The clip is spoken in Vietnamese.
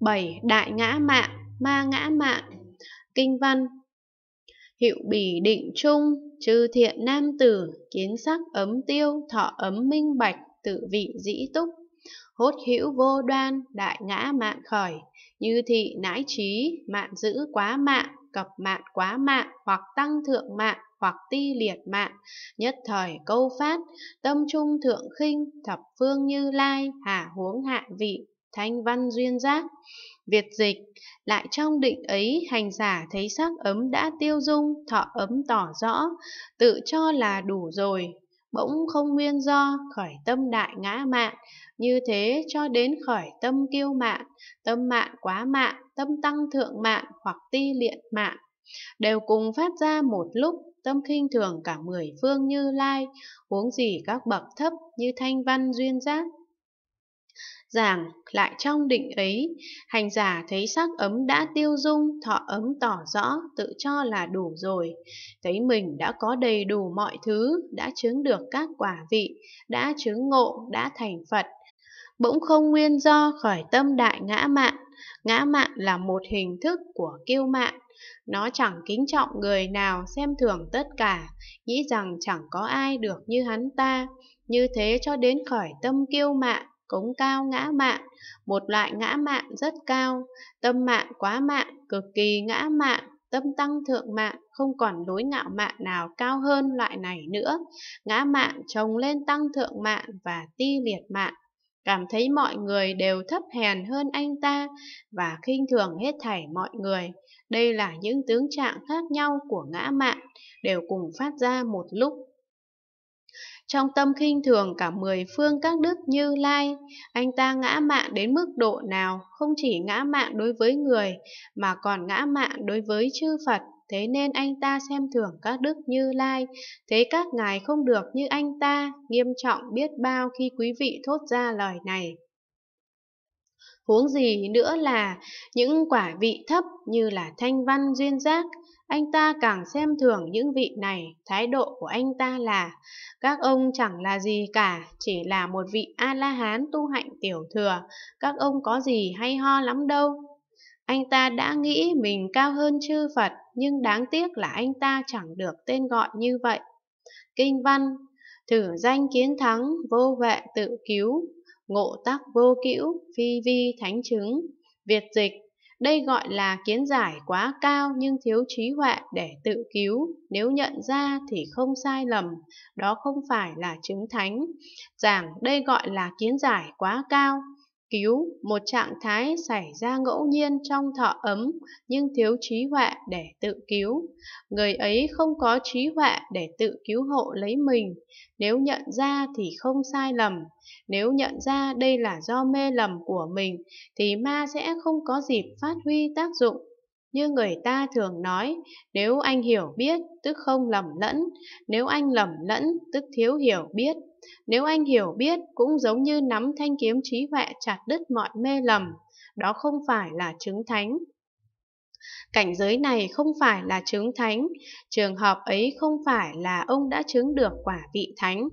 7. Đại ngã mạng ma ngã mạng Kinh văn Hiệu bỉ định trung, chư thiện nam tử, kiến sắc ấm tiêu, thọ ấm minh bạch, tự vị dĩ túc. Hốt hữu vô đoan, đại ngã mạng khỏi như thị nãi trí, mạng giữ quá mạng cập mạng quá mạng hoặc tăng thượng mạng hoặc ti liệt mạng nhất thời câu phát, tâm trung thượng khinh, thập phương như lai, hà huống hạ vị, thanh văn duyên giác. Việt dịch, lại trong định ấy hành giả thấy sắc ấm đã tiêu dung, thọ ấm tỏ rõ, tự cho là đủ rồi, bỗng không nguyên do, khỏi tâm đại ngã mạng như thế cho đến khỏi tâm kiêu mạng, tâm mạng quá mạng, tâm tăng thượng mạng hoặc ti liện mạng đều cùng phát ra một lúc tâm khinh thường cả mười phương như lai, huống gì các bậc thấp như thanh văn duyên giác Giảng lại trong định ấy, hành giả thấy sắc ấm đã tiêu dung, thọ ấm tỏ rõ, tự cho là đủ rồi. Thấy mình đã có đầy đủ mọi thứ, đã chứng được các quả vị, đã chứng ngộ, đã thành Phật. Bỗng không nguyên do khỏi tâm đại ngã mạn. Ngã mạn là một hình thức của kiêu mạn. Nó chẳng kính trọng người nào xem thường tất cả, nghĩ rằng chẳng có ai được như hắn ta. Như thế cho đến khỏi tâm kiêu mạn cống cao ngã mạn, một loại ngã mạn rất cao, tâm mạn quá mạn, cực kỳ ngã mạn, tâm tăng thượng mạn, không còn đối ngạo mạn nào cao hơn loại này nữa. Ngã mạn trồng lên tăng thượng mạn và ti liệt mạn cảm thấy mọi người đều thấp hèn hơn anh ta và khinh thường hết thảy mọi người. Đây là những tướng trạng khác nhau của ngã mạn, đều cùng phát ra một lúc trong tâm khinh thường cả mười phương các đức như lai, anh ta ngã mạng đến mức độ nào, không chỉ ngã mạng đối với người, mà còn ngã mạng đối với chư Phật. Thế nên anh ta xem thường các đức như lai, thế các ngài không được như anh ta, nghiêm trọng biết bao khi quý vị thốt ra lời này. Huống gì nữa là những quả vị thấp như là thanh văn duyên giác, anh ta càng xem thường những vị này, thái độ của anh ta là các ông chẳng là gì cả, chỉ là một vị A-la-hán tu hạnh tiểu thừa, các ông có gì hay ho lắm đâu. Anh ta đã nghĩ mình cao hơn chư Phật, nhưng đáng tiếc là anh ta chẳng được tên gọi như vậy. Kinh văn, thử danh kiến thắng, vô vệ tự cứu, ngộ tác vô cữu, phi vi thánh chứng, việt dịch. Đây gọi là kiến giải quá cao nhưng thiếu trí huệ để tự cứu, nếu nhận ra thì không sai lầm, đó không phải là chứng thánh. Giảng đây gọi là kiến giải quá cao cứu một trạng thái xảy ra ngẫu nhiên trong thọ ấm nhưng thiếu trí huệ để tự cứu người ấy không có trí huệ để tự cứu hộ lấy mình nếu nhận ra thì không sai lầm nếu nhận ra đây là do mê lầm của mình thì ma sẽ không có dịp phát huy tác dụng như người ta thường nói, nếu anh hiểu biết tức không lầm lẫn, nếu anh lầm lẫn tức thiếu hiểu biết. Nếu anh hiểu biết cũng giống như nắm thanh kiếm trí huệ chặt đứt mọi mê lầm, đó không phải là chứng thánh. Cảnh giới này không phải là chứng thánh, trường hợp ấy không phải là ông đã chứng được quả vị thánh.